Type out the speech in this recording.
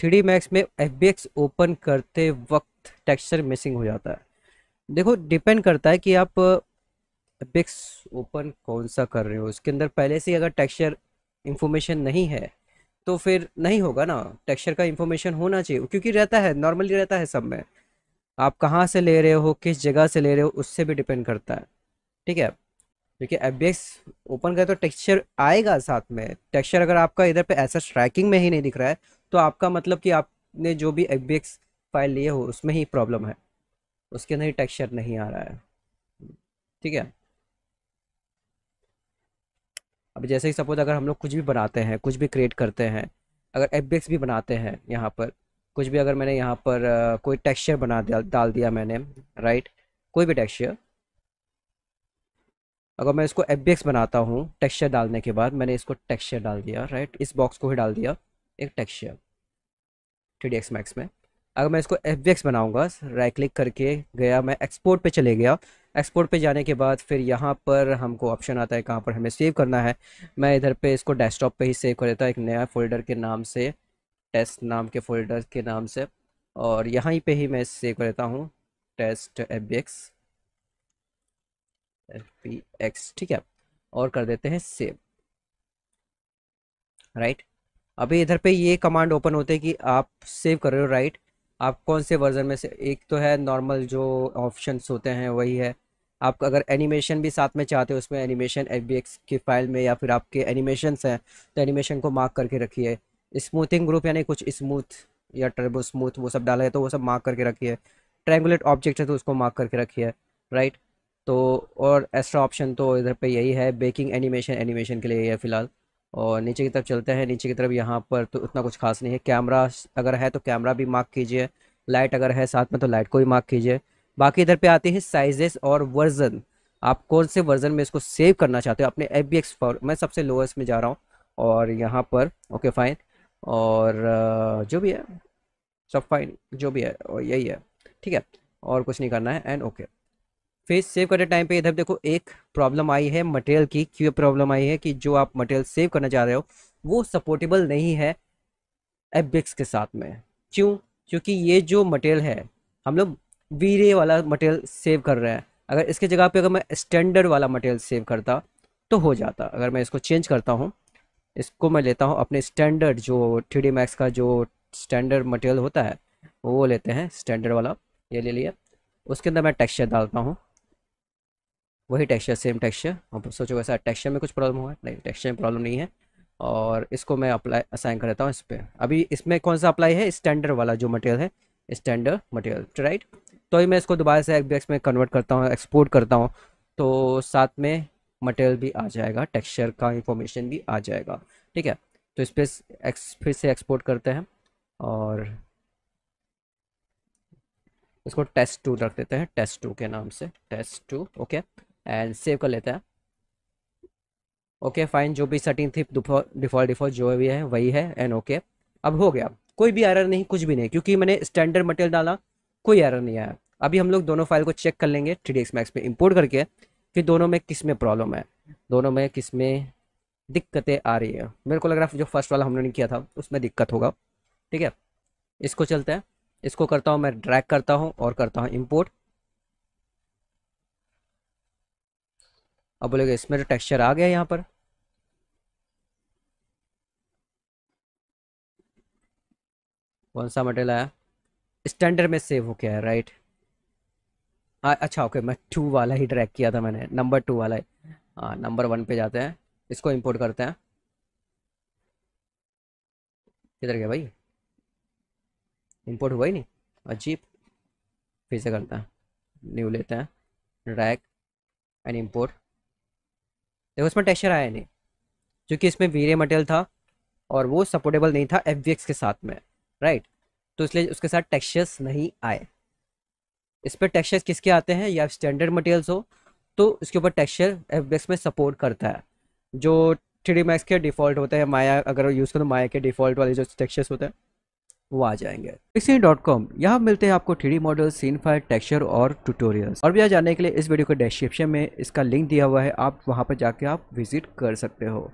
Three max में F open करते वक्त टेक्सचर मिसिंग हो जाता है देखो डिपेंड करता है कि आप एफ ओपन कौन सा कर रहे हो उसके अंदर पहले से अगर टेक्सचर इंफॉर्मेशन नहीं है तो फिर नहीं होगा ना टेक्सचर का इन्फॉर्मेशन होना चाहिए क्योंकि रहता है नॉर्मली रहता है सब में आप कहाँ से ले रहे हो किस जगह से ले रहे हो उससे भी डिपेंड करता है ठीक है क्योंकि एफ ओपन करें तो टेक्सचर आएगा साथ में टेक्सचर अगर आपका इधर पे ऐसा स्ट्राइकिंग में ही नहीं दिख रहा है तो आपका मतलब कि आपने जो भी एक्स फाइल लिए हो उसमें ही प्रॉब्लम है उसके अंदर ही टेक्सचर नहीं आ रहा है ठीक है अब जैसे ही सपोज अगर हम लोग कुछ भी बनाते हैं कुछ भी क्रिएट करते हैं अगर एफ भी बनाते हैं यहाँ पर कुछ भी अगर मैंने यहाँ पर कोई टेक्सचर बना दिया डाल दिया मैंने राइट कोई भी टेक्सचर अगर मैं इसको एफ बनाता हूँ टेक्सचर डालने के बाद मैंने इसको टेक्सचर डाल दिया राइट इस बॉक्स को ही डाल दिया एक टेक्सचर थ्री डी मैक्स में अगर मैं इसको एफ वी एक्स बनाऊँगा राइट क्लिक करके गया मैं एक्सपोर्ट पे चले गया एक्सपोर्ट पे जाने के बाद फिर यहाँ पर हमको ऑप्शन आता है कहाँ पर हमें सेव करना है मैं इधर पे इसको डेस्कटॉप पे ही सेव कर देता एक नया फोल्डर के नाम से टेस्ट नाम के फोल्डर के नाम से और यहाँ पे ही मैं सेव कर देता हूँ टेस्ट एफ वी एक्स ठीक है और कर देते हैं सेव राइट right? अभी इधर पे ये कमांड ओपन होते हैं कि आप सेव कर रहे हो राइट आप कौन से वर्जन में से एक तो है नॉर्मल जो ऑप्शन होते हैं वही है आप अगर एनिमेशन भी साथ में चाहते हो उसमें एनिमेशन एफ की फाइल में या फिर आपके एनिमेशंस हैं तो एनिमेशन को मार्क करके रखिए स्मूथिंग ग्रुप यानी कुछ स्मूथ या टर्बो स्मूथ वो सब डाला है तो वो सब मार्क करके रखिए ट्रैंगुलेट ऑब्जेक्ट है तो उसको मार्क करके रखिए राइट तो और एक्स्ट्रा ऑप्शन तो इधर पे यही है बेकिंग एनिमेशन एनिमेशन के लिए है फ़िलहाल और नीचे की तरफ चलते हैं नीचे की तरफ यहाँ पर तो उतना कुछ खास नहीं है कैमरा अगर है तो कैमरा भी मार्क कीजिए लाइट अगर है साथ में तो लाइट को भी मार्क कीजिए बाकी इधर पे आते हैं साइजेस और वर्जन आप कौन से वर्जन में इसको सेव करना चाहते हो अपने एफ बी एक्स मैं सबसे लोएस्ट में जा रहा हूँ और यहाँ पर ओके फाइन और जो भी है सब फाइन जो भी है और यही है ठीक है और कुछ नहीं करना है and okay okay. Face save करते टाइम पे इधर देखो एक प्रॉब्लम आई है मटेरियल की क्यों प्रॉब्लम आई है कि जो आप मटेरियल सेव करना चाह रहे हो वो सपोर्टेबल नहीं है एबिक्स के साथ में क्यों क्योंकि ये जो मटेरियल है हम लोग वीरे वाला मटेरियल सेव कर रहे हैं अगर इसके जगह पे अगर मैं स्टैंडर्ड वाला मटेरियल सेव करता तो हो जाता अगर मैं इसको चेंज करता हूँ इसको मैं लेता हूँ अपने स्टैंडर्ड जो थ्री मैक्स का जो स्टैंडर्ड मटेरियल होता है वो लेते हैं स्टैंडर्ड वाला ये ले लिया उसके अंदर मैं टेक्सचर डालता हूँ वही टेक्सचर सेम टेक्सचर हम सोचो वैसा टेक्सचर में कुछ प्रॉब्लम हुआ है नहीं टेक्सचर में प्रॉब्लम नहीं है और इसको मैं अप्लाई असाइन कर देता हूँ इस पर अभी इसमें कौन सा अप्लाई है स्टैंडर्ड वाला जो मटेरियल है स्टैंडर्ड मटेरियल राइट तो अभी मैं इसको दोबारा से एक्स में कन्वर्ट करता हूँ एक्सपोर्ट करता हूँ तो साथ में मटेरियल भी आ जाएगा टेक्सचर का इंफॉर्मेशन भी आ जाएगा ठीक है तो इस पर फिर से एक्सपोर्ट करते हैं और इसको टेस्ट टू रख देते हैं टेस्ट टू के नाम से test two okay okay. And save कर लेते हैं ओके okay, फाइन जो भी सेटिंग थी डिफॉल्ट डिफॉल्ट जो भी है वही है एंड ओके okay. अब हो गया कोई भी एरर नहीं कुछ भी नहीं क्योंकि मैंने स्टैंडर्ड मटेरियल डाला कोई एरर नहीं आया अभी हम लोग दोनों फाइल को चेक कर लेंगे थ्री मैक्स में इम्पोर्ट करके कि दोनों में किस में प्रॉब्लम है दोनों में किस में दिक्कतें आ रही है मेरे को लग रहा है जो फर्स्ट वाला हमने नहीं किया था उसमें दिक्कत होगा ठीक है इसको चलते हैं इसको करता हूँ मैं ड्रैक करता हूँ और करता हूँ इम्पोर्ट अब बोलेगा इसमें तो टेक्सचर आ गया यहाँ पर कौन सा मटेरियल आया स्टैंडर्ड में सेव हो गया है राइट आ, अच्छा ओके मैं टू वाला ही ट्रैक किया था मैंने नंबर टू वाला हाँ नंबर वन पे जाते हैं इसको इंपोर्ट करते हैं किधर गया भाई इंपोर्ट हुआ ही नहीं अजीब फिर से करते हैं न्यू लेते हैं ट्रैक एंड इंपोर्ट देखो इसमें टेक्सचर आया नहीं क्योंकि इसमें वीरे मटेरियल था और वो सपोर्टेबल नहीं था एफ के साथ में राइट तो इसलिए उसके साथ टेक्सचर्स नहीं आए इस पर टेक्सचर्स किसके आते हैं या स्टैंडर्ड मटेरियल्स हो तो इसके ऊपर टेक्सचर एफ में सपोर्ट करता है जो थ्री मैक्स के डिफ़ॉल्ट होते हैं माया अगर यूज़ करो माया के डिफ़ॉल्ट वाले जो टेक्सचर्स होते हैं वो आ जाएंगे पिक्सिन डॉट कॉम यहाँ मिलते हैं आपको three D model scene file texture और ट्यूटोरियल्स और भी जाने के लिए इस वीडियो के डिस्क्रिप्शन में इसका लिंक दिया हुआ है आप वहाँ पर जाके आप विजिट कर सकते हो